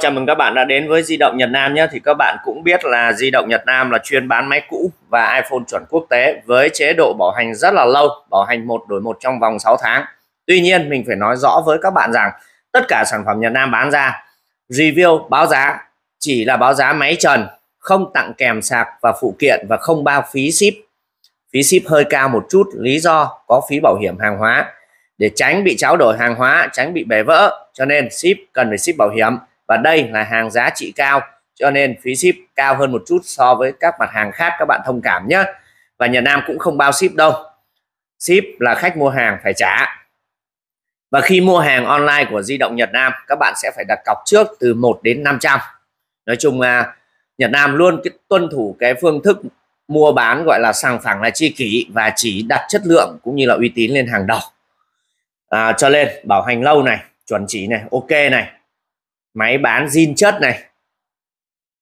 Chào mừng các bạn đã đến với Di động Nhật Nam nhé. Thì các bạn cũng biết là Di động Nhật Nam là chuyên bán máy cũ và iPhone chuẩn quốc tế với chế độ bảo hành rất là lâu, bảo hành một đổi một trong vòng 6 tháng. Tuy nhiên mình phải nói rõ với các bạn rằng tất cả sản phẩm Nhật Nam bán ra review báo giá chỉ là báo giá máy trần, không tặng kèm sạc và phụ kiện và không bao phí ship. Phí ship hơi cao một chút, lý do có phí bảo hiểm hàng hóa để tránh bị tráo đổi hàng hóa, tránh bị bể vỡ, cho nên ship cần phải ship bảo hiểm và đây là hàng giá trị cao cho nên phí ship cao hơn một chút so với các mặt hàng khác các bạn thông cảm nhé và Nhật Nam cũng không bao ship đâu ship là khách mua hàng phải trả và khi mua hàng online của di động Nhật Nam các bạn sẽ phải đặt cọc trước từ 1 đến 500 nói chung Nhật Nam luôn cái, tuân thủ cái phương thức mua bán gọi là sàng phẳng là chi kỷ và chỉ đặt chất lượng cũng như là uy tín lên hàng đầu à, cho nên bảo hành lâu này chuẩn chỉ này ok này máy bán zin chất này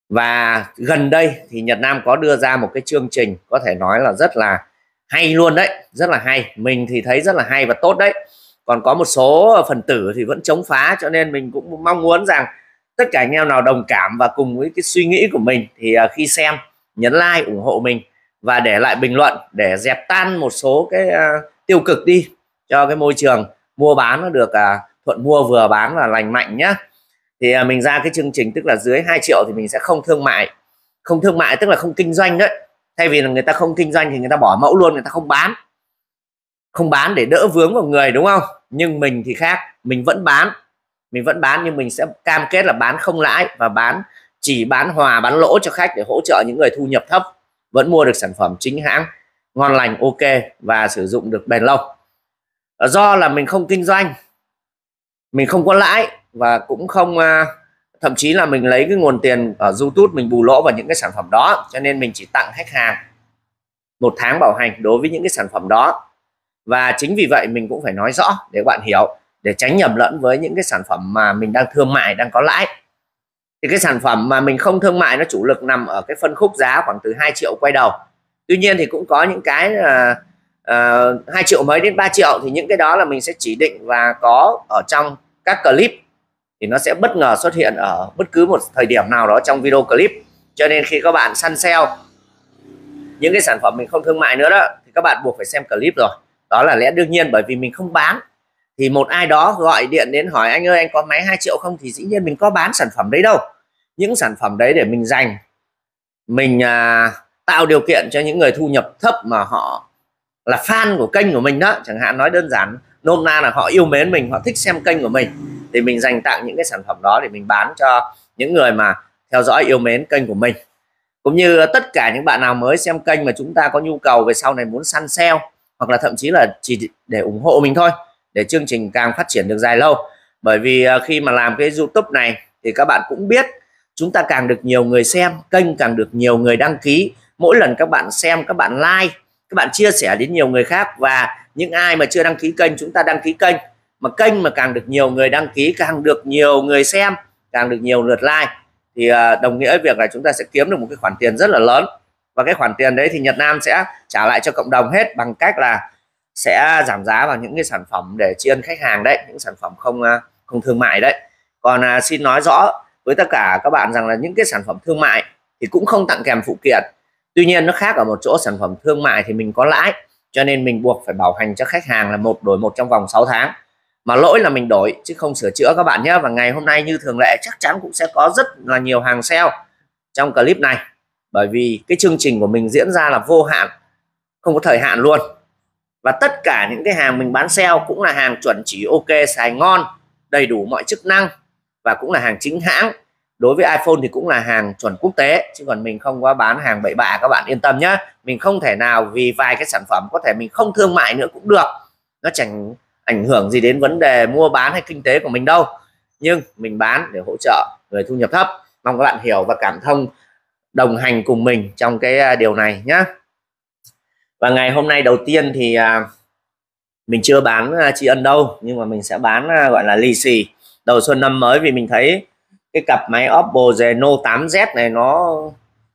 và gần đây thì Nhật Nam có đưa ra một cái chương trình có thể nói là rất là hay luôn đấy rất là hay mình thì thấy rất là hay và tốt đấy còn có một số phần tử thì vẫn chống phá cho nên mình cũng mong muốn rằng tất cả anh em nào đồng cảm và cùng với cái suy nghĩ của mình thì à, khi xem nhấn like ủng hộ mình và để lại bình luận để dẹp tan một số cái uh, tiêu cực đi cho cái môi trường mua bán nó được uh, thuận mua vừa bán và lành mạnh nhé thì à, mình ra cái chương trình tức là dưới 2 triệu thì mình sẽ không thương mại không thương mại tức là không kinh doanh đấy thay vì là người ta không kinh doanh thì người ta bỏ mẫu luôn người ta không bán không bán để đỡ vướng vào người đúng không nhưng mình thì khác mình vẫn bán mình vẫn bán nhưng mình sẽ cam kết là bán không lãi và bán chỉ bán hòa bán lỗ cho khách để hỗ trợ những người thu nhập thấp vẫn mua được sản phẩm chính hãng ngon lành ok và sử dụng được bền lâu ờ, do là mình không kinh doanh mình không có lãi và cũng không à, thậm chí là mình lấy cái nguồn tiền ở YouTube mình bù lỗ vào những cái sản phẩm đó cho nên mình chỉ tặng khách hàng một tháng bảo hành đối với những cái sản phẩm đó và chính vì vậy mình cũng phải nói rõ để các bạn hiểu để tránh nhầm lẫn với những cái sản phẩm mà mình đang thương mại đang có lãi thì cái sản phẩm mà mình không thương mại nó chủ lực nằm ở cái phân khúc giá khoảng từ 2 triệu quay đầu tuy nhiên thì cũng có những cái là uh, à, 2 triệu mấy đến 3 triệu thì những cái đó là mình sẽ chỉ định và có ở trong các clip thì nó sẽ bất ngờ xuất hiện ở bất cứ một thời điểm nào đó trong video clip cho nên khi các bạn săn sale những cái sản phẩm mình không thương mại nữa đó thì các bạn buộc phải xem clip rồi đó là lẽ đương nhiên bởi vì mình không bán thì một ai đó gọi điện đến hỏi anh ơi anh có máy 2 triệu không thì dĩ nhiên mình có bán sản phẩm đấy đâu những sản phẩm đấy để mình dành mình à, tạo điều kiện cho những người thu nhập thấp mà họ là fan của kênh của mình đó chẳng hạn nói đơn giản nôm na là họ yêu mến mình họ thích xem kênh của mình thì mình dành tặng những cái sản phẩm đó để mình bán cho những người mà theo dõi yêu mến kênh của mình cũng như tất cả những bạn nào mới xem kênh mà chúng ta có nhu cầu về sau này muốn săn sale hoặc là thậm chí là chỉ để ủng hộ mình thôi để chương trình càng phát triển được dài lâu bởi vì à, khi mà làm cái youtube này thì các bạn cũng biết chúng ta càng được nhiều người xem kênh càng được nhiều người đăng ký mỗi lần các bạn xem các bạn like các bạn chia sẻ đến nhiều người khác và những ai mà chưa đăng ký kênh chúng ta đăng ký kênh mà kênh mà càng được nhiều người đăng ký càng được nhiều người xem càng được nhiều lượt like thì à, đồng nghĩa việc là chúng ta sẽ kiếm được một cái khoản tiền rất là lớn và cái khoản tiền đấy thì Nhật Nam sẽ trả lại cho cộng đồng hết bằng cách là sẽ giảm giá vào những cái sản phẩm để tri ân khách hàng đấy những sản phẩm không à, không thương mại đấy còn à, xin nói rõ với tất cả các bạn rằng là những cái sản phẩm thương mại thì cũng không tặng kèm phụ kiện tuy nhiên nó khác ở một chỗ sản phẩm thương mại thì mình có lãi cho nên mình buộc phải bảo hành cho khách hàng là một đổi một trong vòng 6 tháng mà lỗi là mình đổi chứ không sửa chữa các bạn nhé và ngày hôm nay như thường lệ chắc chắn cũng sẽ có rất là nhiều hàng sale trong clip này bởi vì cái chương trình của mình diễn ra là vô hạn không có thời hạn luôn và tất cả những cái hàng mình bán sale cũng là hàng chuẩn chỉ ok xài ngon đầy đủ mọi chức năng và cũng là hàng chính hãng đối với iPhone thì cũng là hàng chuẩn quốc tế chứ còn mình không có bán hàng bậy bạ các bạn yên tâm nhé mình không thể nào vì vài cái sản phẩm có thể mình không thương mại nữa cũng được nó chẳng ảnh hưởng gì đến vấn đề mua bán hay kinh tế của mình đâu nhưng mình bán để hỗ trợ người thu nhập thấp mong các bạn hiểu và cảm thông đồng hành cùng mình trong cái à, điều này nhé và ngày hôm nay đầu tiên thì à, mình chưa bán à, tri ân đâu nhưng mà mình sẽ bán gọi là lì xì đầu xuân năm mới vì mình thấy cái cặp máy Oppo Reno 8Z này nó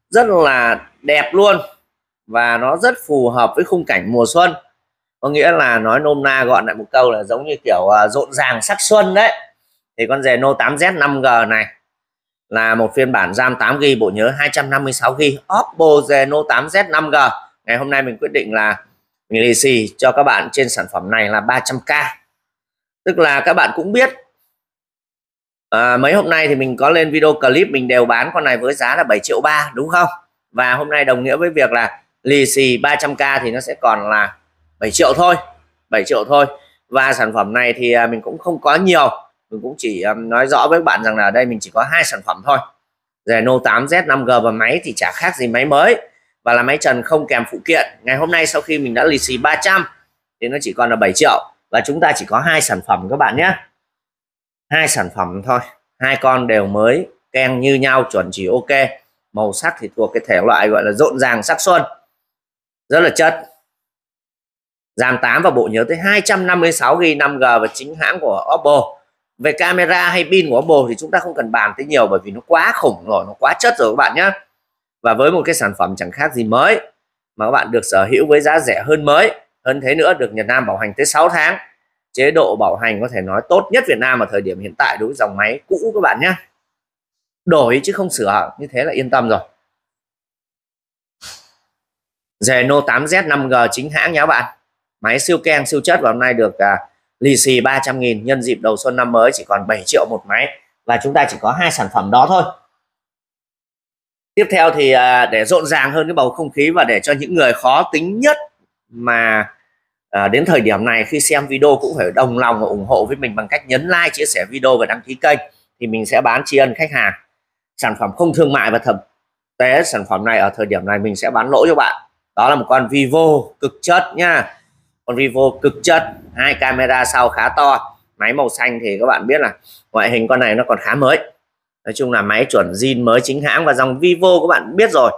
rất là đẹp luôn và nó rất phù hợp với khung cảnh mùa xuân có nghĩa là nói nôm na gọn lại một câu là giống như kiểu uh, rộn ràng sắc xuân đấy thì con rè Reno 8Z 5G này là một phiên bản RAM 8 g bộ nhớ 256 g Oppo Reno 8Z 5G ngày hôm nay mình quyết định là mình lì xì cho các bạn trên sản phẩm này là 300k tức là các bạn cũng biết à, mấy hôm nay thì mình có lên video clip mình đều bán con này với giá là 7 triệu ba đúng không và hôm nay đồng nghĩa với việc là lì xì 300k thì nó sẽ còn là 7 triệu thôi 7 triệu thôi và sản phẩm này thì à, mình cũng không có nhiều mình cũng chỉ à, nói rõ với bạn rằng là ở đây mình chỉ có hai sản phẩm thôi Reno 8Z 5G và máy thì chả khác gì máy mới và là máy trần không kèm phụ kiện ngày hôm nay sau khi mình đã lì xì 300 thì nó chỉ còn là 7 triệu và chúng ta chỉ có hai sản phẩm các bạn nhé hai sản phẩm thôi hai con đều mới keng như nhau chuẩn chỉ ok màu sắc thì thuộc cái thể loại gọi là rộn ràng sắc xuân rất là chất RAM 8 và bộ nhớ tới 256 GB 5G và chính hãng của Oppo. Về camera hay pin của Oppo thì chúng ta không cần bàn tới nhiều bởi vì nó quá khủng rồi, nó quá chất rồi các bạn nhé. Và với một cái sản phẩm chẳng khác gì mới mà các bạn được sở hữu với giá rẻ hơn mới, hơn thế nữa được Nhật Nam bảo hành tới 6 tháng. Chế độ bảo hành có thể nói tốt nhất Việt Nam ở thời điểm hiện tại đối với dòng máy cũ các bạn nhé. Đổi chứ không sửa, như thế là yên tâm rồi. Reno 8Z 5G chính hãng nhé các bạn máy siêu keng siêu chất và hôm nay được à, lì xì 300 nghìn nhân dịp đầu xuân năm mới chỉ còn 7 triệu một máy và chúng ta chỉ có hai sản phẩm đó thôi tiếp theo thì à, để rộn ràng hơn cái bầu không khí và để cho những người khó tính nhất mà à, đến thời điểm này khi xem video cũng phải đồng lòng và ủng hộ với mình bằng cách nhấn like chia sẻ video và đăng ký kênh thì mình sẽ bán tri ân khách hàng sản phẩm không thương mại và thực tế sản phẩm này ở thời điểm này mình sẽ bán lỗ cho bạn đó là một con vivo cực chất nha con Vivo cực chất hai camera sau khá to máy màu xanh thì các bạn biết là ngoại hình con này nó còn khá mới nói chung là máy chuẩn zin mới chính hãng và dòng Vivo các bạn biết rồi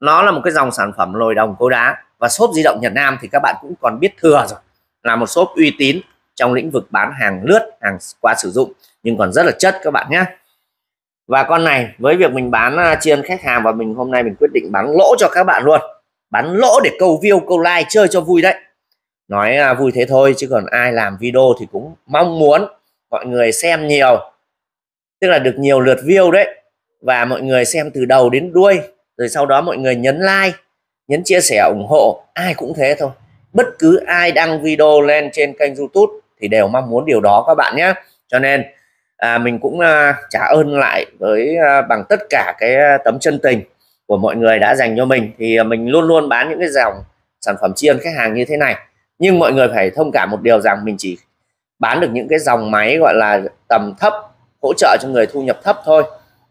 nó là một cái dòng sản phẩm lồi đồng cố đá và shop di động nhật Nam thì các bạn cũng còn biết thừa rồi là một shop uy tín trong lĩnh vực bán hàng lướt hàng qua sử dụng nhưng còn rất là chất các bạn nhé và con này với việc mình bán chiên à, khách hàng và mình hôm nay mình quyết định bán lỗ cho các bạn luôn bán lỗ để câu view câu like chơi cho vui đấy nói à, vui thế thôi chứ còn ai làm video thì cũng mong muốn mọi người xem nhiều tức là được nhiều lượt view đấy và mọi người xem từ đầu đến đuôi rồi sau đó mọi người nhấn like nhấn chia sẻ ủng hộ ai cũng thế thôi bất cứ ai đăng video lên trên kênh youtube thì đều mong muốn điều đó các bạn nhé cho nên à, mình cũng à, trả ơn lại với à, bằng tất cả cái à, tấm chân tình của mọi người đã dành cho mình thì à, mình luôn luôn bán những cái dòng sản phẩm chiên khách hàng như thế này nhưng mọi người phải thông cảm một điều rằng mình chỉ bán được những cái dòng máy gọi là tầm thấp hỗ trợ cho người thu nhập thấp thôi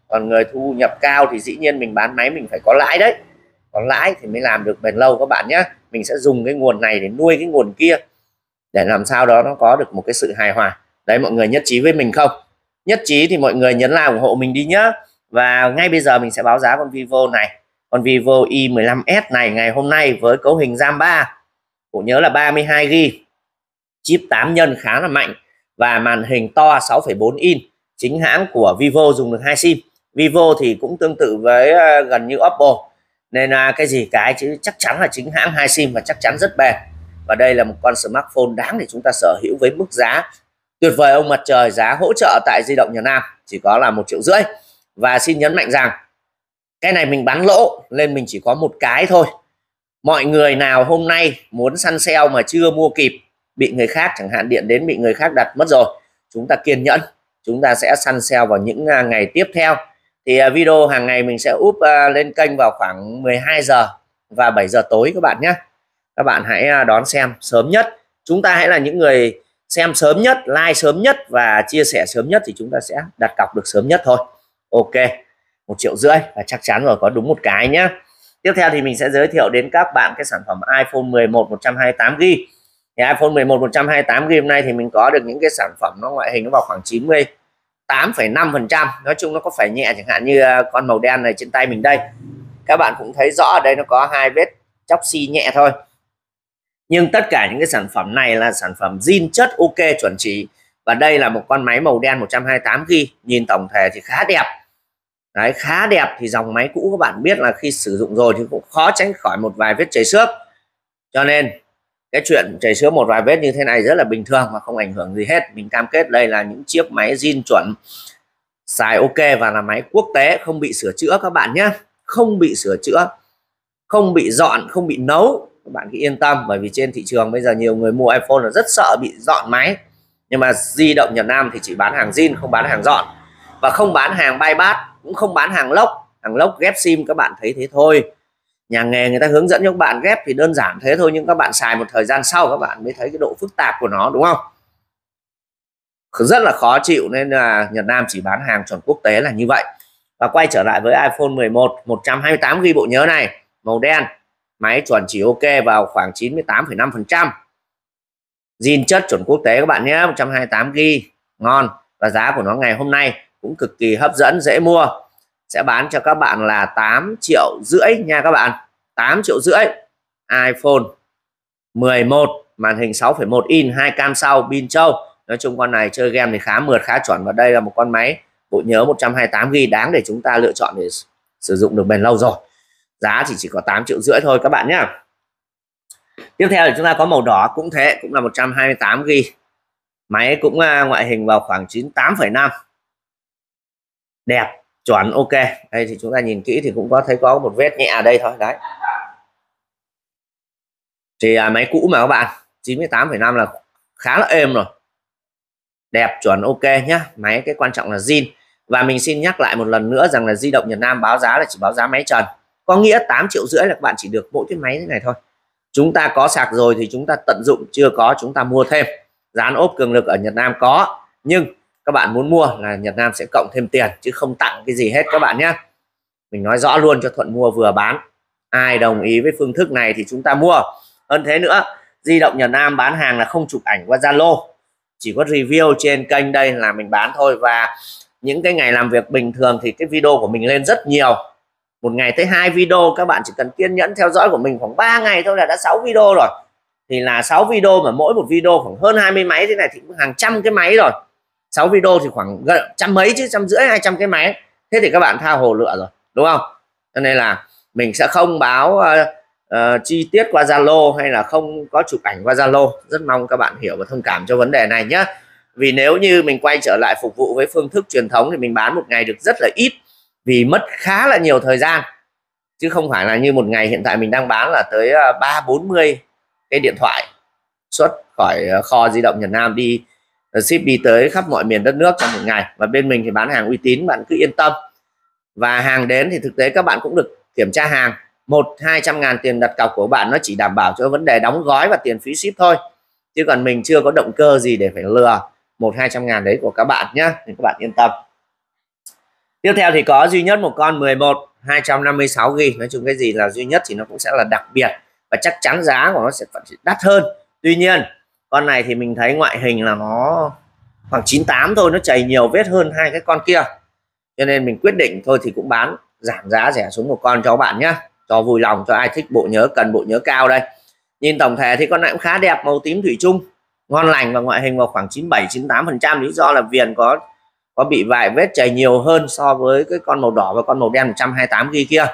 còn người thu nhập cao thì dĩ nhiên mình bán máy mình phải có lãi đấy có lãi thì mới làm được bền lâu các bạn nhé mình sẽ dùng cái nguồn này để nuôi cái nguồn kia để làm sao đó nó có được một cái sự hài hòa đấy mọi người nhất trí với mình không nhất trí thì mọi người nhấn like ủng hộ mình đi nhá và ngay bây giờ mình sẽ báo giá con Vivo này con Vivo i15s này ngày hôm nay với cấu hình RAM 3 bộ nhớ là 32 g chip 8 nhân khá là mạnh và màn hình to 6,4 in chính hãng của Vivo dùng được hai sim Vivo thì cũng tương tự với ờ, gần như Oppo nên là cái gì cái chứ chắc chắn là chính hãng hai sim và chắc chắn rất bền và đây là một con smartphone đáng để chúng ta sở hữu với mức giá tuyệt vời ông mặt trời giá hỗ trợ tại di động Việt Nam chỉ có là một triệu rưỡi và xin nhấn mạnh rằng cái này mình bán lỗ nên mình chỉ có một cái thôi mọi người nào hôm nay muốn săn sale mà chưa mua kịp bị người khác chẳng hạn điện đến bị người khác đặt mất rồi chúng ta kiên nhẫn chúng ta sẽ săn sale vào những à, ngày tiếp theo thì à, video hàng ngày mình sẽ úp à, lên kênh vào khoảng 12 giờ và 7 giờ tối các bạn nhé các bạn hãy đón xem sớm nhất chúng ta hãy là những người xem sớm nhất like sớm nhất và chia sẻ sớm nhất thì chúng ta sẽ đặt cọc được sớm nhất thôi ok một triệu rưỡi và chắc chắn rồi có đúng một cái nhé tiếp theo thì mình sẽ giới thiệu đến các bạn cái sản phẩm iPhone 11 128 GB thì iPhone 11 128 GB hôm nay thì mình có được những cái sản phẩm nó ngoại hình nó vào khoảng 90 8,5% nói chung nó có phải nhẹ chẳng hạn như ờ, con màu đen này trên tay mình đây các bạn cũng thấy rõ ở đây nó có hai vết chóc xi nhẹ thôi nhưng tất cả những cái sản phẩm này là sản phẩm zin chất ok chuẩn chỉ và đây là một con máy màu đen 128 g nhìn tổng thể thì khá đẹp Đấy, khá đẹp thì dòng máy cũ các bạn biết là khi sử dụng rồi thì cũng khó tránh khỏi một vài vết chảy xước cho nên cái chuyện chảy xước một vài vết như thế này rất là bình thường và không ảnh hưởng gì hết mình cam kết đây là những chiếc máy zin chuẩn xài ok và là máy quốc tế không bị sửa chữa các bạn nhé không bị sửa chữa không bị dọn không bị nấu các bạn cứ yên tâm bởi vì trên thị trường bây giờ nhiều người mua iPhone là rất sợ bị dọn máy nhưng mà di động Nhật Nam thì chỉ bán hàng zin không bán hàng dọn và không bán hàng bay bát cũng không bán hàng lốc hàng lốc ghép sim các bạn thấy thế thôi nhà nghề người ta hướng dẫn cho các bạn ghép thì đơn giản thế thôi nhưng các bạn xài một thời gian sau các bạn mới thấy cái độ phức tạp của nó đúng không rất là khó chịu nên là Nhật Nam chỉ bán hàng chuẩn quốc tế là như vậy và quay trở lại với iPhone 11 128 ghi bộ nhớ này màu đen máy chuẩn chỉ ok vào khoảng 98,5% zin chất chuẩn quốc tế các bạn nhé 128 ghi ngon và giá của nó ngày hôm nay cũng cực kỳ hấp dẫn dễ mua sẽ bán cho các bạn là 8 triệu rưỡi nha các bạn 8 triệu rưỡi iPhone 11 màn hình 6,1 in hai cam sau pin châu nói chung con này chơi game thì khá mượt khá chuẩn và đây là một con máy bộ nhớ 128 g đáng để chúng ta lựa chọn để sử dụng được bền lâu rồi giá chỉ chỉ có 8 triệu rưỡi thôi các bạn nhé tiếp theo thì chúng ta có màu đỏ cũng thế cũng là 128 g máy cũng à, ngoại hình vào khoảng 98,5 đẹp chuẩn ok đây thì chúng ta nhìn kỹ thì cũng có thấy có một vết nhẹ ở đây thôi đấy thì à, máy cũ mà các bạn 98,5 là khá là êm rồi đẹp chuẩn ok nhá máy cái quan trọng là zin và mình xin nhắc lại một lần nữa rằng là di động nhật Nam báo giá là chỉ báo giá máy trần có nghĩa 8 triệu rưỡi là các bạn chỉ được mỗi cái máy thế này thôi chúng ta có sạc rồi thì chúng ta tận dụng chưa có chúng ta mua thêm dán ốp cường lực ở nhật Nam có nhưng các bạn muốn mua là Nhật Nam sẽ cộng thêm tiền chứ không tặng cái gì hết các bạn nhé mình nói rõ luôn cho thuận mua vừa bán ai đồng ý với phương thức này thì chúng ta mua hơn thế nữa di động Nhật Nam bán hàng là không chụp ảnh qua Zalo chỉ có review trên kênh đây là mình bán thôi và những cái ngày làm việc bình thường thì cái video của mình lên rất nhiều một ngày tới hai video các bạn chỉ cần kiên nhẫn theo dõi của mình khoảng 3 ngày thôi là đã 6 video rồi thì là 6 video mà mỗi một video khoảng hơn 20 máy thế này thì cũng hàng trăm cái máy rồi 6 video thì khoảng gần trăm mấy chứ trăm rưỡi hai trăm cái máy thế thì các bạn tha hồ lựa rồi đúng không cho nên là mình sẽ không báo uh, uh, chi tiết qua Zalo hay là không có chụp ảnh qua Zalo rất mong các bạn hiểu và thông cảm cho vấn đề này nhé vì nếu như mình quay trở lại phục vụ với phương thức truyền thống thì mình bán một ngày được rất là ít vì mất khá là nhiều thời gian chứ không phải là như một ngày hiện tại mình đang bán là tới ờ, ba bốn mươi cái điện thoại xuất khỏi kho di động Việt Nam đi Ờ, ship đi tới khắp mọi miền đất nước trong một ngày và bên mình thì bán hàng uy tín bạn cứ yên tâm và hàng đến thì thực tế các bạn cũng được kiểm tra hàng một hai trăm ngàn tiền đặt cọc của bạn nó chỉ đảm bảo cho vấn đề đóng gói và tiền phí ship thôi chứ còn mình chưa có động cơ gì để phải lừa một hai trăm ngàn đấy của các bạn nhé thì các bạn yên tâm tiếp theo thì có duy nhất một con 11 256 g nói chung cái gì là duy nhất thì nó cũng sẽ là đặc biệt và chắc chắn giá của nó sẽ đắt hơn tuy nhiên con này thì mình thấy ngoại hình là nó khoảng 98 thôi nó chảy nhiều vết hơn hai cái con kia cho nên mình quyết định thôi thì cũng bán giảm giá rẻ xuống một con cho các bạn nhé cho vui lòng cho ai thích bộ nhớ cần bộ nhớ cao đây nhìn tổng thể thì con này cũng khá đẹp màu tím thủy chung ngon lành và ngoại hình vào khoảng 97 98 phần trăm lý do là viền có có bị vài vết chảy nhiều hơn so với cái con màu đỏ và con màu đen 128 g kia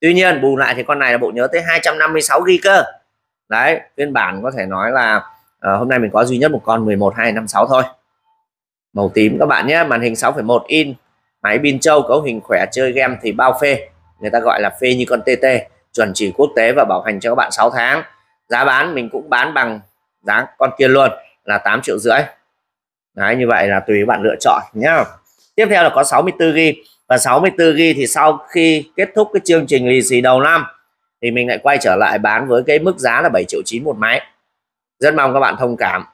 tuy nhiên bù lại thì con này là bộ nhớ tới 256 g cơ đấy phiên bản có thể nói là à, hôm nay mình có duy nhất một con 11 256 thôi màu tím các bạn nhé màn hình 6,1 in máy pin châu cấu hình khỏe chơi game thì bao phê người ta gọi là phê như con TT chuẩn chỉ quốc tế và bảo hành cho các bạn 6 tháng giá bán mình cũng bán bằng giá con kia luôn là 8 triệu rưỡi Đấy, như vậy là tùy các bạn lựa chọn nhá tiếp theo là có 64 g và 64 g thì sau khi kết thúc cái chương trình lì xì đầu năm thì mình lại quay trở lại bán với cái mức giá là 7 triệu 9 một máy rất mong các bạn thông cảm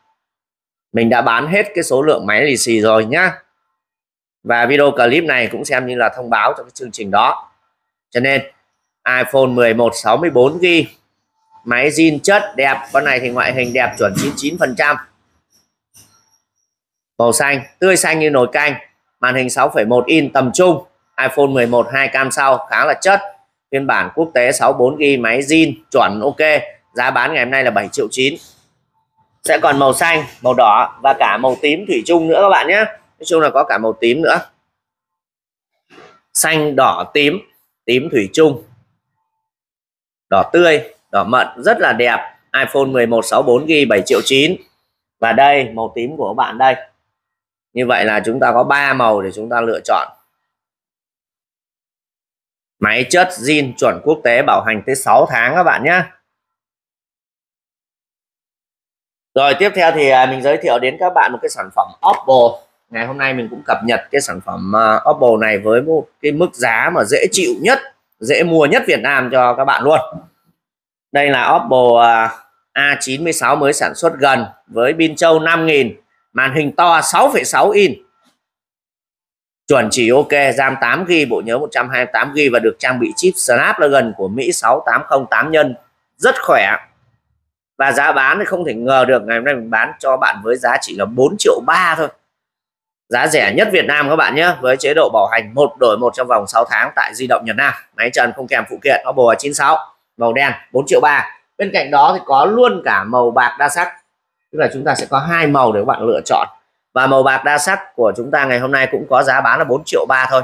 mình đã bán hết cái số lượng máy lì xì rồi nhá và video clip này cũng xem như là thông báo cho cái chương trình đó cho nên iPhone 11 64 g, máy zin chất đẹp con này thì ngoại hình đẹp chuẩn 99% màu xanh tươi xanh như nồi canh màn hình 6,1 in tầm trung iPhone 11 2 cam sau khá là chất phiên bản quốc tế 64 g máy zin chuẩn ok giá bán ngày hôm nay là 7 triệu 9 sẽ còn màu xanh màu đỏ và cả màu tím thủy chung nữa các bạn nhé nói chung là có cả màu tím nữa xanh đỏ tím tím thủy chung đỏ tươi đỏ mận rất là đẹp iPhone 11 64 GB 7 triệu 9 và đây màu tím của các bạn đây như vậy là chúng ta có 3 màu để chúng ta lựa chọn máy chất zin chuẩn quốc tế bảo hành tới 6 tháng các bạn nhé rồi tiếp theo thì à, mình giới thiệu đến các bạn một cái sản phẩm Oppo ngày hôm nay mình cũng cập nhật cái sản phẩm à, Oppo này với một cái mức giá mà dễ chịu nhất dễ mua nhất Việt Nam cho các bạn luôn đây là Oppo à, A96 mới sản xuất gần với pin châu 5000 màn hình to 6,6 in chuẩn chỉ ok RAM 8GB bộ nhớ 128GB và được trang bị chip Snapdragon của Mỹ 680 8 nhân rất khỏe và giá bán thì không thể ngờ được ngày hôm nay mình bán cho bạn với giá chỉ là 4 triệu ba thôi giá rẻ nhất Việt Nam các bạn nhé với chế độ bảo hành một đổi một trong vòng 6 tháng tại di động Nhật Nam máy trần không kèm phụ kiện Oppo 96 màu đen 4 triệu ba bên cạnh đó thì có luôn cả màu bạc đa sắc tức là chúng ta sẽ có hai màu để các bạn lựa chọn và màu bạc đa sắc của chúng ta ngày hôm nay cũng có giá bán là 4 triệu ba thôi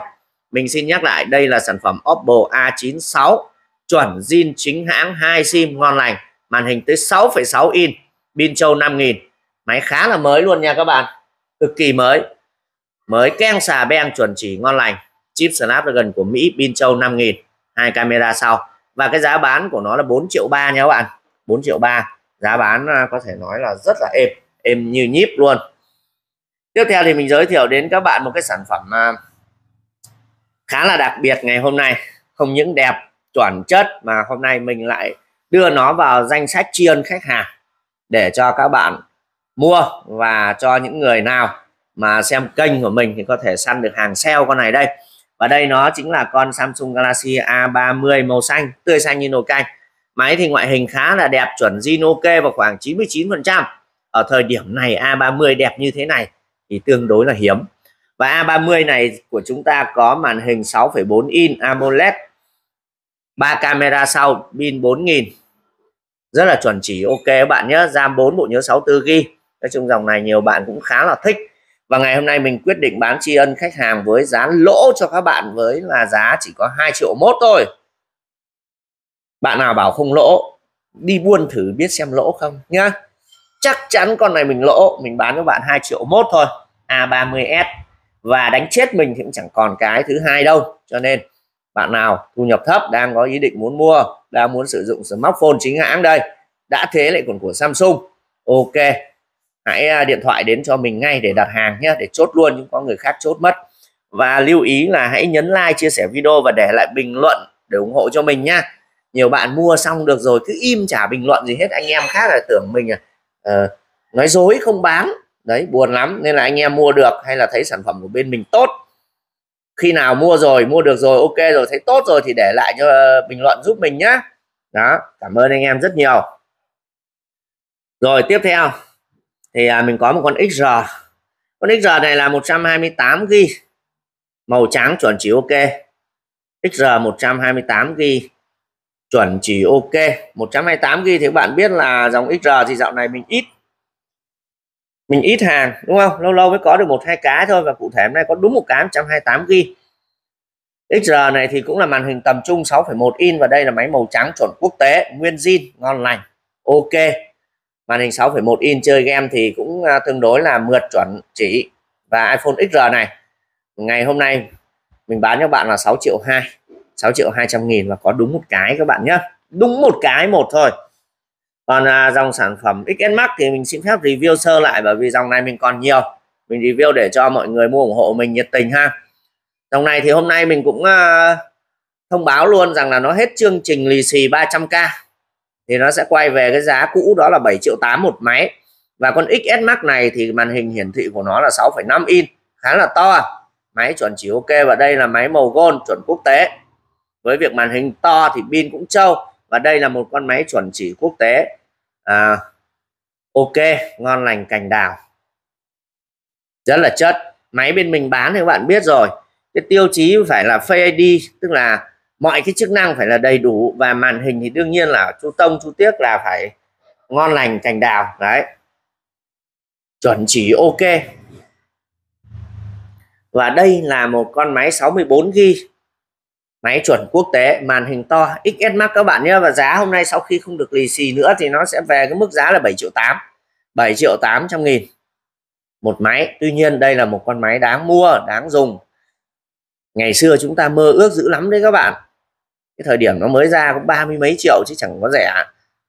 mình xin nhắc lại đây là sản phẩm Oppo A96 chuẩn zin chính hãng 2 sim ngon lành màn hình tới 6,6 in pin châu 5000 máy khá là mới luôn nha các bạn cực kỳ mới mới keng xà beng chuẩn chỉ ngon lành chip Snapdragon của Mỹ pin châu 5000 hai camera sau và cái giá bán của nó là 4 triệu ba nha các bạn 4 triệu ba giá bán à, có thể nói là rất là êm êm như nhíp luôn tiếp theo thì mình giới thiệu đến các bạn một cái sản phẩm à, khá là đặc biệt ngày hôm nay không những đẹp chuẩn chất mà hôm nay mình lại đưa nó vào danh sách tri ân khách hàng để cho các bạn mua và cho những người nào mà xem kênh của mình thì có thể săn được hàng sale con này đây và đây nó chính là con Samsung Galaxy A30 màu xanh tươi xanh như nồi canh máy thì ngoại hình khá là đẹp chuẩn Zinoke vào khoảng 99% ở thời điểm này A30 đẹp như thế này thì tương đối là hiếm và A30 này của chúng ta có màn hình 6,4 in AMOLED ba camera sau pin 4000 rất là chuẩn chỉ ok các bạn nhé RAM 4 bộ nhớ 64 g nói chung dòng này nhiều bạn cũng khá là thích và ngày hôm nay mình quyết định bán tri ân khách hàng với giá lỗ cho các bạn với là giá chỉ có 2 triệu mốt thôi bạn nào bảo không lỗ đi buôn thử biết xem lỗ không nhá chắc chắn con này mình lỗ mình bán cho bạn 2 triệu mốt thôi A30s và đánh chết mình thì cũng chẳng còn cái thứ hai đâu cho nên bạn nào thu nhập thấp đang có ý định muốn mua đang muốn sử dụng smartphone chính hãng đây đã thế lại còn của Samsung ok hãy à, điện thoại đến cho mình ngay để đặt hàng nhé để chốt luôn những có người khác chốt mất và lưu ý là hãy nhấn like chia sẻ video và để lại bình luận để ủng hộ cho mình nhá nhiều bạn mua xong được rồi cứ im trả bình luận gì hết anh em khác là tưởng mình uh, nói dối không bán đấy buồn lắm nên là anh em mua được hay là thấy sản phẩm của bên mình tốt khi nào mua rồi mua được rồi ok rồi thấy tốt rồi thì để lại cho ờ, bình luận giúp mình nhá đó cảm ơn anh em rất nhiều rồi tiếp theo thì à, mình có một con XR con XR này là 128 g màu trắng chuẩn chỉ ok XR 128 g chuẩn chỉ ok 128 g thì các bạn biết là dòng XR thì dạo này mình ít mình ít hàng đúng không lâu lâu mới có được một hai cá thôi và cụ thể hôm nay có đúng một cái 128 g XR này thì cũng là màn hình tầm trung 6,1 in và đây là máy màu trắng chuẩn quốc tế nguyên zin ngon lành ok màn hình 6,1 in chơi game thì cũng à, tương đối là mượt chuẩn chỉ và iPhone XR này ngày hôm nay mình bán cho bạn là 6 triệu 2 6 triệu 200 nghìn và có đúng một cái các bạn nhé đúng một cái một thôi còn à, dòng sản phẩm XNMAX thì mình xin phép review sơ lại bởi vì dòng này mình còn nhiều mình review để cho mọi người mua ủng hộ mình nhiệt tình ha dòng này thì hôm nay mình cũng à, thông báo luôn rằng là nó hết chương trình lì xì 300k thì nó sẽ quay về cái giá cũ đó là 7 triệu 8 một máy và con XS Max này thì màn hình hiển thị của nó là 6,5 in khá là to máy chuẩn chỉ ok và đây là máy màu gold chuẩn quốc tế với việc màn hình to thì pin cũng trâu và đây là một con máy chuẩn chỉ quốc tế à, ok ngon lành cành đào rất là chất máy bên mình bán thì các bạn biết rồi cái tiêu chí phải là Face ID tức là mọi cái chức năng phải là đầy đủ và màn hình thì đương nhiên là chú tông chú tiếc là phải ngon lành cành đào đấy chuẩn chỉ ok và đây là một con máy 64 ghi máy chuẩn quốc tế màn hình to XS Max các bạn nhé và giá hôm nay sau khi không được lì xì nữa thì nó sẽ về cái mức giá là 7 triệu 8 7 triệu 800 nghìn một máy tuy nhiên đây là một con máy đáng mua đáng dùng ngày xưa chúng ta mơ ước dữ lắm đấy các bạn cái thời điểm nó mới ra cũng ba mươi mấy triệu chứ chẳng có rẻ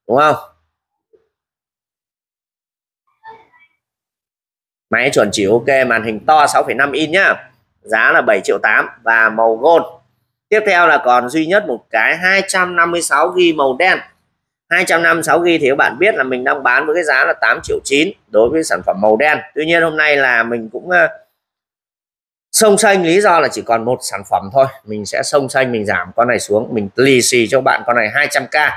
đúng không máy chuẩn chỉ ok màn hình to 6,5 in nhá giá là 7 triệu 8 và màu gold tiếp theo là còn duy nhất một cái 256 ghi màu đen 256 ghi thì các bạn biết là mình đang bán với cái giá là 8 triệu 9 đối với sản phẩm màu đen Tuy nhiên hôm nay là mình cũng ờ, sông xanh lý do là chỉ còn một sản phẩm thôi mình sẽ sông xanh mình giảm con này xuống mình lì xì cho bạn con này 200k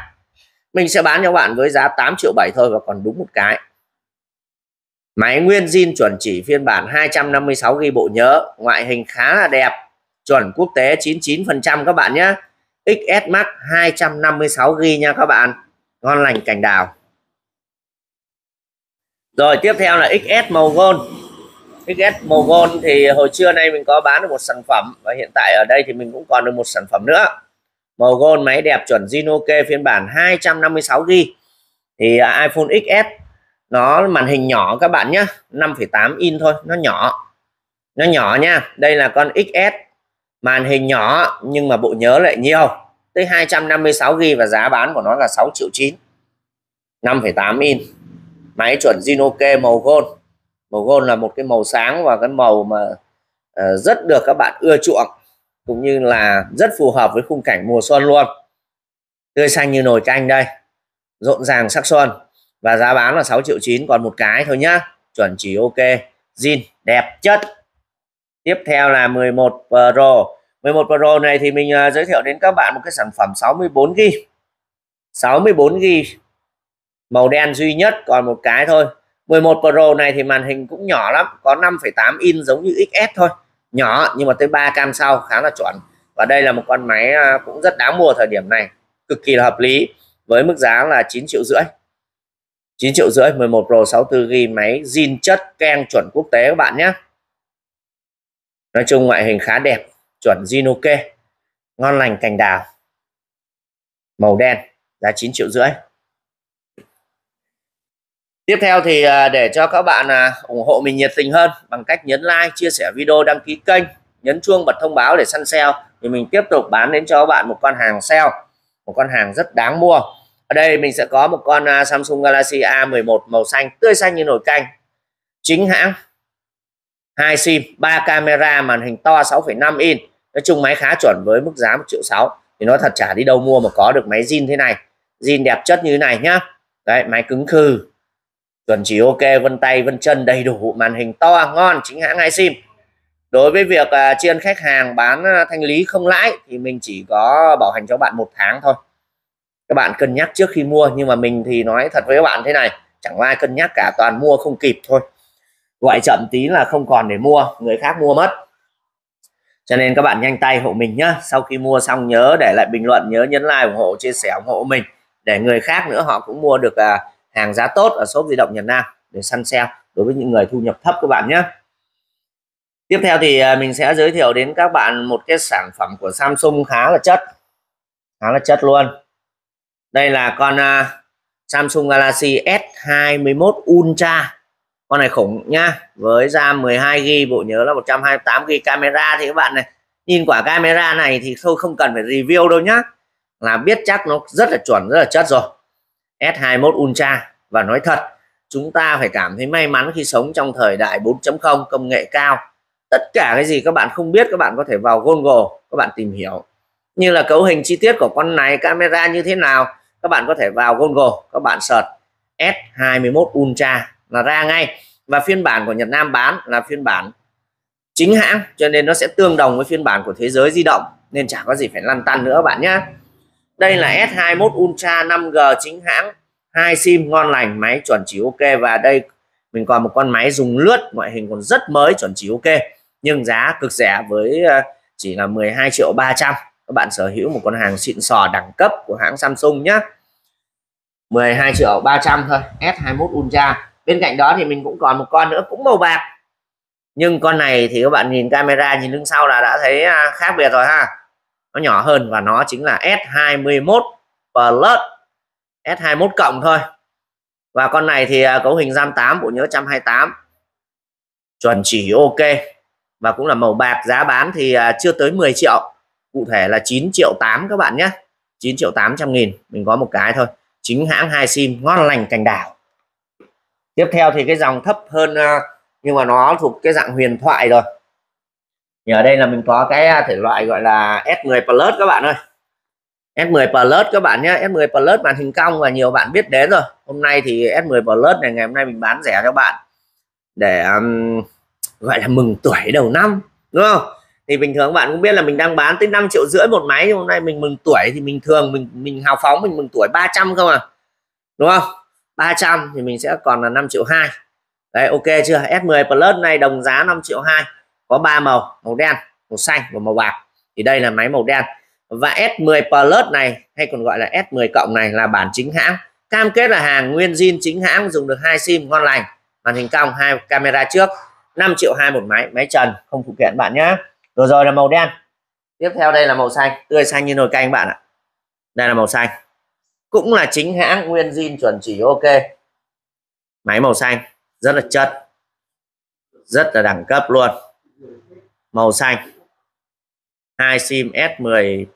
mình sẽ bán cho bạn với giá 8 triệu 7 thôi và còn đúng một cái máy nguyên zin chuẩn chỉ phiên bản 256 ghi bộ nhớ ngoại hình khá là đẹp chuẩn quốc tế 99% các bạn nhé XS Max 256 g nha các bạn ngon lành cảnh đào rồi tiếp theo là XS màu gold XS màu gold thì hồi trưa nay mình có bán được một sản phẩm và hiện tại ở đây thì mình cũng còn được một sản phẩm nữa màu gold máy đẹp chuẩn Zinoke phiên bản 256 g thì iPhone XS nó màn hình nhỏ các bạn nhé 5,8 in thôi nó nhỏ nó nhỏ nha đây là con XS màn hình nhỏ nhưng mà bộ nhớ lại nhiều tới 256 GB và giá bán của nó là 6 triệu 9 5,8 in máy chuẩn Zinoke màu gold màu gold là một cái màu sáng và cái màu mà uh, rất được các bạn ưa chuộng cũng như là rất phù hợp với khung cảnh mùa xuân luôn tươi xanh như nồi canh đây rộn ràng sắc xuân và giá bán là 6 triệu 9 còn một cái thôi nhá chuẩn chỉ ok zin đẹp chất tiếp theo là 11 Pro 11 Pro này thì mình à, giới thiệu đến các bạn một cái sản phẩm 64GB 64GB màu đen duy nhất còn một cái thôi 11 Pro này thì màn hình cũng nhỏ lắm có 5,8 in giống như XS thôi nhỏ nhưng mà tới 3 cam sau khá là chuẩn và đây là một con máy à, cũng rất đáng mua thời điểm này cực kỳ là hợp lý với mức giá là 9 triệu rưỡi 9 triệu rưỡi 11 Pro 64GB máy zin chất keng chuẩn quốc tế các bạn nhé nói chung ngoại hình khá đẹp chuẩn Jinoke ngon lành cành đào màu đen giá 9 triệu rưỡi tiếp theo thì à, để cho các bạn à, ủng hộ mình nhiệt tình hơn bằng cách nhấn like chia sẻ video đăng ký kênh nhấn chuông bật thông báo để săn sale thì mình tiếp tục bán đến cho các bạn một con hàng sale một con hàng rất đáng mua ở đây mình sẽ có một con à, Samsung Galaxy A11 màu xanh tươi xanh như nồi canh chính hãng hai sim ba camera màn hình to 6,5 inch nói chung máy khá chuẩn với mức giá một triệu sáu thì nó thật chả đi đâu mua mà có được máy zin thế này zin đẹp chất như thế này nhá đấy máy cứng khừ chuẩn chỉ ok vân tay vân chân đầy đủ màn hình to ngon chính hãng hai sim đối với việc uh, à, chiên khách hàng bán à, thanh lý không lãi thì mình chỉ có bảo hành cho bạn một tháng thôi các bạn cân nhắc trước khi mua nhưng mà mình thì nói thật với các bạn thế này chẳng ai cân nhắc cả toàn mua không kịp thôi gọi chậm tí là không còn để mua người khác mua mất cho nên các bạn nhanh tay hộ mình nhá sau khi mua xong nhớ để lại bình luận nhớ nhấn like ủng hộ chia sẻ ủng hộ mình để người khác nữa họ cũng mua được à, hàng giá tốt ở shop di động Nhật Nam để săn sale đối với những người thu nhập thấp các bạn nhé tiếp theo thì à, mình sẽ giới thiệu đến các bạn một cái sản phẩm của Samsung khá là chất khá là chất luôn đây là con à, Samsung Galaxy S21 Ultra con này khủng nhá với RAM 12 g bộ nhớ là 128 g camera thì các bạn này nhìn quả camera này thì thôi không cần phải review đâu nhá là biết chắc nó rất là chuẩn rất là chất rồi S21 Ultra và nói thật chúng ta phải cảm thấy may mắn khi sống trong thời đại 4.0 công nghệ cao tất cả cái gì các bạn không biết các bạn có thể vào Google các bạn tìm hiểu như là cấu hình chi tiết của con này camera như thế nào các bạn có thể vào Google các bạn search S21 Ultra là ra ngay và phiên bản của Nhật Nam bán là phiên bản chính hãng cho nên nó sẽ tương đồng với phiên bản của thế giới di động nên chả có gì phải lăn tăn nữa bạn nhé đây là S21 Ultra 5G chính hãng hai sim ngon lành máy chuẩn chỉ ok và đây mình còn một con máy dùng lướt ngoại hình còn rất mới chuẩn chỉ ok nhưng giá cực rẻ với ờ, chỉ là 12 triệu 300 các bạn sở hữu một con hàng xịn sò đẳng cấp của hãng Samsung nhé 12 triệu 300 thôi S21 Ultra bên cạnh đó thì mình cũng còn một con nữa cũng màu bạc nhưng con này thì các bạn nhìn camera nhìn lưng sau là đã thấy à, khác biệt rồi ha nó nhỏ hơn và nó chính là S21 Plus S21 cộng thôi và con này thì à, cấu hình RAM 8 bộ nhớ 128 chuẩn chỉ ok và cũng là màu bạc giá bán thì à, chưa tới 10 triệu cụ thể là 9 triệu 8 các bạn nhé 9 triệu 800 nghìn mình có một cái thôi chính hãng hai sim ngon lành cành đảo tiếp theo thì cái dòng thấp hơn ờ, nhưng mà nó thuộc cái dạng huyền thoại rồi thì ở đây là mình có cái ờ, thể loại gọi là S10 Plus các bạn ơi S10 Plus các bạn nhé S10 Plus màn hình cong và nhiều bạn biết đến rồi hôm nay thì S10 Plus này ngày hôm nay mình bán rẻ cho bạn để um, gọi là mừng tuổi đầu năm đúng không thì bình thường bạn cũng biết là mình đang bán tới 5 triệu rưỡi một máy nhưng hôm nay mình mừng tuổi thì mình thường mình mình hào phóng mình mừng tuổi 300 không à đúng không 300 thì mình sẽ còn là 5 triệu 2 đấy ok chưa S10 Plus này đồng giá 5 triệu 2 có 3 màu màu đen màu xanh và màu bạc thì đây là máy màu đen và S10 Plus này hay còn gọi là S10 cộng này là bản chính hãng cam kết là hàng nguyên zin chính hãng dùng được hai sim ngon lành màn hình cong hai camera trước 5 triệu hai một máy máy trần không phụ kiện bạn nhé rồi rồi là màu đen tiếp theo đây là màu xanh tươi xanh như nồi canh bạn ạ đây là màu xanh cũng là chính hãng nguyên zin chuẩn chỉ ok máy màu xanh rất là chất rất là đẳng cấp luôn màu xanh hai sim S10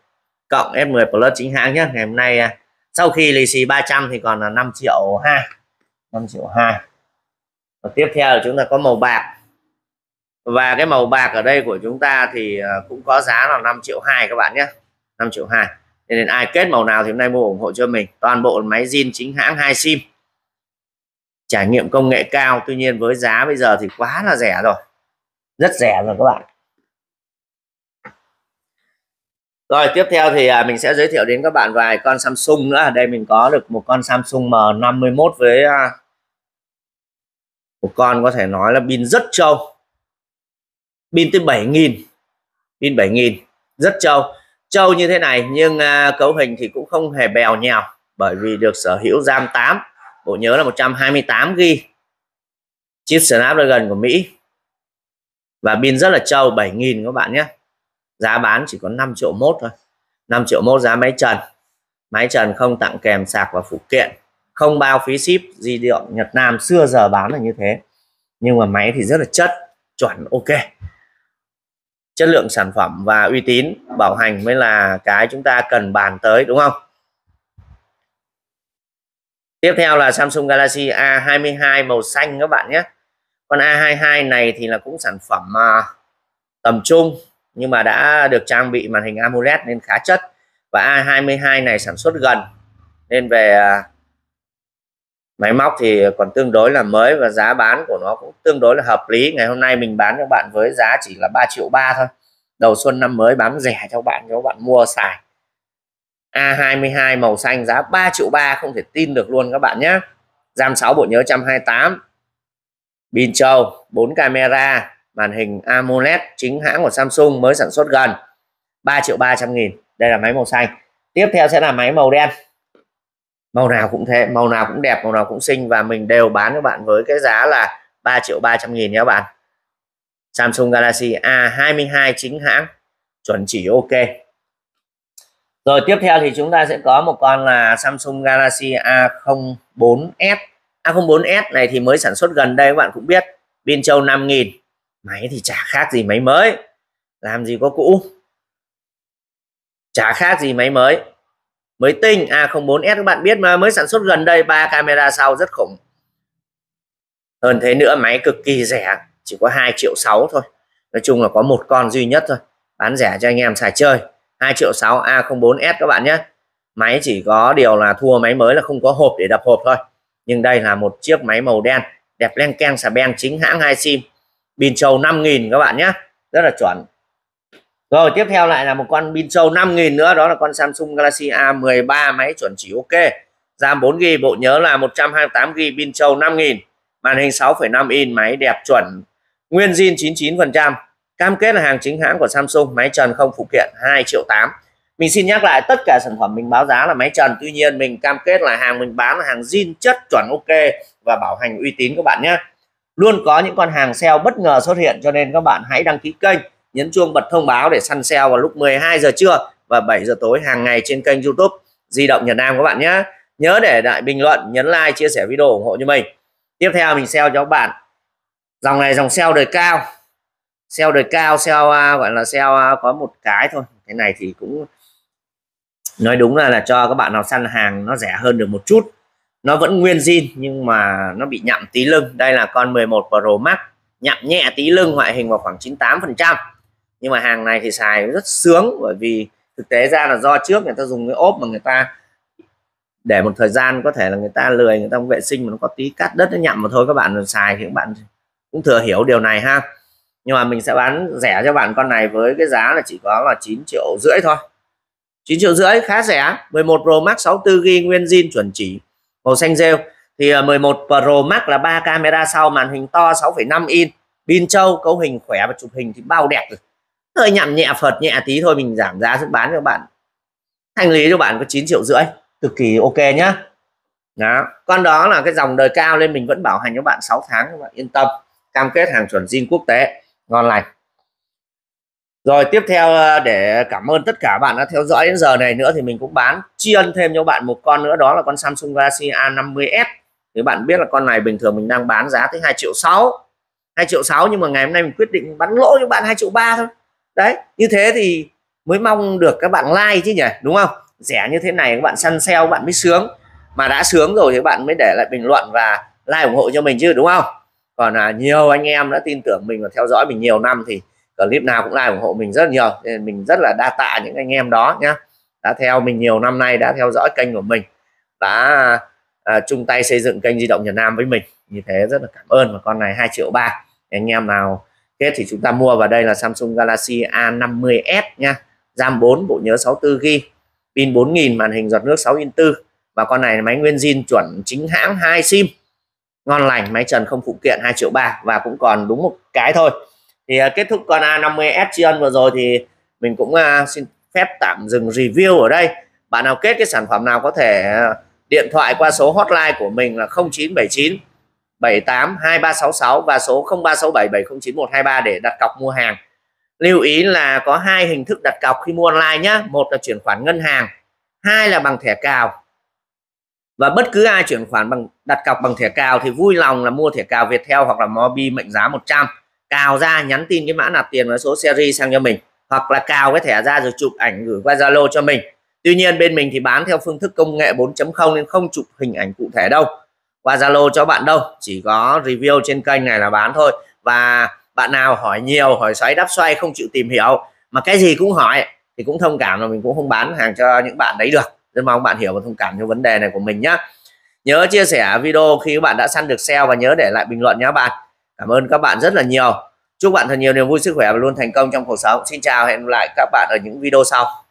cộng S10 Plus chính hãng nhé ngày hôm nay à, sau khi lì xì 300 thì còn là 5 triệu 2 5 triệu 2 và tiếp theo là chúng ta có màu bạc và cái màu bạc ở đây của chúng ta thì à, cũng có giá là 5 triệu 2 các bạn nhé 5 triệu 2 nên ai kết màu nào thì hôm nay mua ủng hộ cho mình toàn bộ máy zin chính hãng hai sim trải nghiệm công nghệ cao tuy nhiên với giá bây giờ thì quá là rẻ rồi rất rẻ rồi các bạn rồi tiếp theo thì à, mình sẽ giới thiệu đến các bạn vài con Samsung nữa ở đây mình có được một con Samsung M51 với à, một con có thể nói là pin rất trâu pin tới 7.000 pin 7.000 rất trâu trâu như thế này nhưng à, cấu hình thì cũng không hề bèo nhèo bởi vì được sở hữu RAM 8 bộ nhớ là 128 g chip Snapdragon của Mỹ và pin rất là trâu 7.000 các bạn nhé giá bán chỉ có 5 triệu mốt thôi 5 triệu mốt giá máy trần máy trần không tặng kèm sạc và phụ kiện không bao phí ship di động Nhật Nam xưa giờ bán là như thế nhưng mà máy thì rất là chất chuẩn ok chất lượng sản phẩm và uy tín bảo hành mới là cái chúng ta cần bàn tới đúng không tiếp theo là Samsung Galaxy A22 màu xanh các bạn nhé con A22 này thì là cũng sản phẩm à, tầm trung nhưng mà đã được trang bị màn hình AMOLED nên khá chất và A22 này sản xuất gần nên về à, máy móc thì còn tương đối là mới và giá bán của nó cũng tương đối là hợp lý ngày hôm nay mình bán cho bạn với giá chỉ là 3 triệu ba thôi đầu xuân năm mới bán rẻ cho bạn cho bạn mua xài A22 màu xanh giá 3 triệu ba không thể tin được luôn các bạn nhé RAM 6 bộ nhớ 128 pin trâu 4 camera màn hình AMOLED chính hãng của Samsung mới sản xuất gần 3 triệu 300 nghìn đây là máy màu xanh tiếp theo sẽ là máy màu đen màu nào cũng thế màu nào cũng đẹp màu nào cũng xinh và mình đều bán các bạn với cái giá là 3 triệu 300 nghìn nhé các bạn Samsung Galaxy A22 chính hãng chuẩn chỉ ok rồi tiếp theo thì chúng ta sẽ có một con là Samsung Galaxy A04s A04s này thì mới sản xuất gần đây các bạn cũng biết pin châu 5000 máy thì chả khác gì máy mới làm gì có cũ chả khác gì máy mới mới tinh A04S à, các bạn biết mà mới sản xuất gần đây ba camera sau rất khủng hơn thế nữa máy cực kỳ rẻ chỉ có 2 triệu 6 thôi Nói chung là có một con duy nhất thôi bán rẻ cho anh em xài chơi 2 triệu 6 A04S các bạn nhé máy chỉ có điều là thua máy mới là không có hộp để đập hộp thôi nhưng đây là một chiếc máy màu đen đẹp len keng xà beng chính hãng hai sim pin trầu 5.000 các bạn nhé rất là chuẩn rồi tiếp theo lại là một con pin sâu 5.000 nữa đó là con Samsung Galaxy A13 máy chuẩn chỉ ok RAM 4GB bộ nhớ là 128GB pin sâu 5.000 màn hình 6,5 in máy đẹp chuẩn nguyên zin 99% cam kết là hàng chính hãng của Samsung máy trần không phụ kiện 2 triệu 8 mình xin nhắc lại tất cả sản phẩm mình báo giá là máy trần tuy nhiên mình cam kết là hàng mình bán là hàng zin chất chuẩn ok và bảo hành uy tín các bạn nhé luôn có những con hàng sale bất ngờ xuất hiện cho nên các bạn hãy đăng ký kênh nhấn chuông bật thông báo để săn sale vào lúc 12 giờ trưa và 7 giờ tối hàng ngày trên kênh YouTube Di động Nhật Nam các bạn nhé. Nhớ để lại bình luận, nhấn like, chia sẻ video ủng hộ như mình. Tiếp theo mình sale cho các bạn dòng này dòng sale đời cao, sale đời cao, sale à, gọi là sale à, có một cái thôi. Cái này thì cũng nói đúng là là cho các bạn nào săn hàng nó rẻ hơn được một chút. Nó vẫn nguyên zin nhưng mà nó bị nhậm tí lưng. Đây là con 11 Pro Max nhặn nhẹ tí lưng ngoại hình vào khoảng 98% nhưng mà hàng này thì xài rất sướng bởi vì thực tế ra là do trước người ta dùng cái ốp mà người ta để một thời gian có thể là người ta lười người ta không vệ sinh mà nó có tí cát đất nó nhậm mà thôi các bạn xài thì các bạn cũng thừa hiểu điều này ha nhưng mà mình sẽ bán rẻ cho bạn con này với cái giá là chỉ có là 9 triệu rưỡi thôi 9 triệu rưỡi khá rẻ 11 Pro Max 64GB nguyên zin chuẩn chỉ màu xanh rêu thì 11 à, Pro Max là ba camera sau màn hình to 6,5 in pin trâu cấu hình khỏe và chụp hình thì bao đẹp rồi hơi nhằm nhẹ phật nhẹ tí thôi mình giảm giá xuống bán cho bạn thanh lý cho bạn có 9 triệu rưỡi cực kỳ ok nhá đó con đó là cái dòng đời cao nên mình vẫn bảo hành cho bạn 6 tháng các bạn yên tâm cam kết hàng chuẩn zin quốc tế ngon lành rồi tiếp theo ờ, để cảm ơn tất cả bạn đã theo dõi đến giờ này nữa thì mình cũng bán tri ân thêm cho bạn một con nữa đó là con Samsung Galaxy A50s thì bạn biết là con này bình thường mình đang bán giá tới 2 triệu 6 2 triệu 6 nhưng mà ngày hôm nay mình quyết định bán lỗ cho bạn 2 triệu 3 thôi đấy như thế thì mới mong được các bạn like chứ nhỉ đúng không rẻ như thế này các bạn săn sale bạn mới sướng mà đã sướng rồi thì bạn mới để lại bình luận và like ủng hộ cho mình chứ đúng không còn là nhiều anh em đã tin tưởng mình và theo dõi mình nhiều năm thì clip nào cũng like ủng hộ mình rất nhiều nên mình rất là đa tạ những anh em đó nhá đã theo mình nhiều năm nay đã theo dõi kênh của mình đã à, chung tay xây dựng kênh di động Việt Nam với mình như thế rất là cảm ơn và con này 2 triệu ba anh em nào Thế thì chúng ta mua vào đây là Samsung Galaxy A50s nha. RAM 4, bộ nhớ 64GB, pin 4000, màn hình giọt nước 6 inch 4 và con này máy nguyên zin chuẩn chính hãng 2 sim. Ngon lành, máy trần không phụ kiện 2 triệu 3 và cũng còn đúng một cái thôi. Thì à, kết thúc con A50s tri ân vừa rồi thì mình cũng à, xin phép tạm dừng review ở đây. Bạn nào kết cái sản phẩm nào có thể à, điện thoại qua số hotline của mình là 0979 78 2366 và số 0367 709123 để đặt cọc mua hàng. Lưu ý là có hai hình thức đặt cọc khi mua online nhé. Một là chuyển khoản ngân hàng, hai là bằng thẻ cào. Và bất cứ ai chuyển khoản bằng đặt cọc bằng thẻ cào thì vui lòng là mua thẻ cào Viettel hoặc là Mobi mệnh giá 100. Cào ra nhắn tin cái mã nạp tiền và số series sang cho mình hoặc là cào cái thẻ ra rồi chụp ảnh gửi qua Zalo cho mình. Tuy nhiên bên mình thì bán theo phương thức công nghệ 4.0 nên không chụp hình ảnh cụ thể đâu qua Zalo cho bạn đâu chỉ có review trên kênh này là bán thôi và bạn nào hỏi nhiều hỏi xoáy đáp xoay không chịu tìm hiểu mà cái gì cũng hỏi thì cũng thông cảm là mình cũng không bán hàng cho những bạn đấy được rất mong bạn hiểu và thông cảm cho vấn đề này của mình nhé nhớ chia sẻ video khi các bạn đã săn được sale và nhớ để lại bình luận nhé bạn cảm ơn các bạn rất là nhiều chúc bạn thật nhiều niềm vui sức khỏe và luôn thành công trong cuộc sống xin chào hẹn gặp lại các bạn ở những video sau